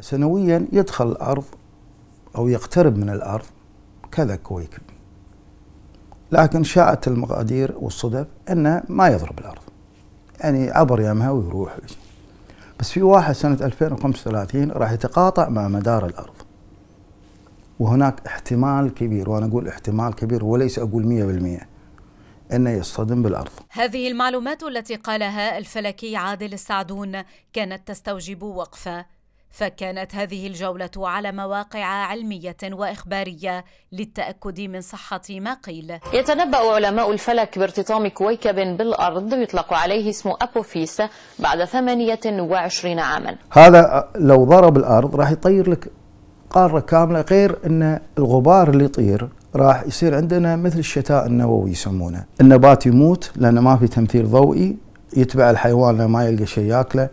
سنويا يدخل الأرض أو يقترب من الأرض كذا كويكب لكن شاءت المقادير والصدف أنه ما يضرب الأرض يعني عبر يمها ويروح بس في واحد سنة 2035 راح يتقاطع مع مدار الأرض وهناك احتمال كبير وأنا أقول احتمال كبير وليس أقول 100% أنه يصطدم بالأرض هذه المعلومات التي قالها الفلكي عادل السعدون كانت تستوجب وقفة فكانت هذه الجولة على مواقع علمية وإخبارية للتأكد من صحة ما قيل يتنبأ علماء الفلك بارتطام كويكب بالأرض يطلق عليه اسم أبوفيس بعد 28 عاما هذا لو ضرب الأرض راح يطير لك قارة كاملة غير أن الغبار اللي يطير راح يصير عندنا مثل الشتاء النووي يسمونه النبات يموت لأنه ما في تمثيل ضوئي يتبع الحيوان لما يلقى شيء ياكله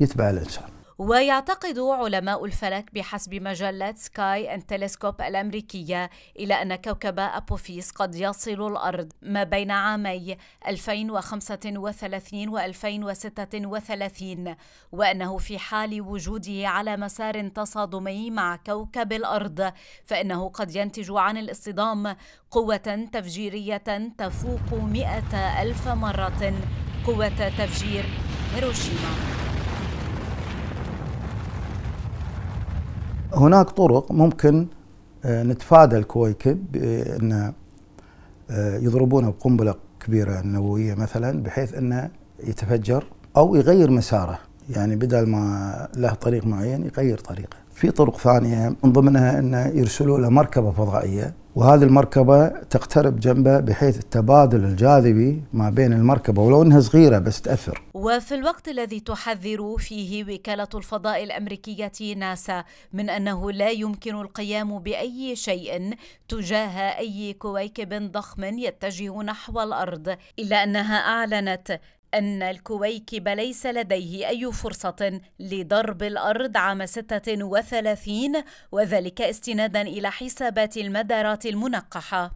يتبع الإنسان ويعتقد علماء الفلك بحسب مجلة سكاي أند تلسكوب الأمريكية إلى أن كوكب أبوفيس قد يصل الأرض ما بين عامي 2035 و 2036 وأنه في حال وجوده على مسار تصادمي مع كوكب الأرض فإنه قد ينتج عن الاصطدام قوة تفجيرية تفوق مئة ألف مرة قوة تفجير هيروشيما هناك طرق ممكن آه، نتفادى الكويكب بان آه، يضربونه بقنبله كبيره نوويه مثلا بحيث انه يتفجر او يغير مساره يعني بدل ما له طريق معين يغير طريقه. في طرق ثانيه من ضمنها انه يرسلوا له مركبه فضائيه وهذه المركبه تقترب جنبه بحيث التبادل الجاذبي ما بين المركبه ولو انها صغيره بس تاثر. وفي الوقت الذي تحذر فيه وكالة الفضاء الأمريكية ناسا من أنه لا يمكن القيام بأي شيء تجاه أي كويكب ضخم يتجه نحو الأرض إلا أنها أعلنت أن الكويكب ليس لديه أي فرصة لضرب الأرض عام 36 وذلك استنادا إلى حسابات المدارات المنقحة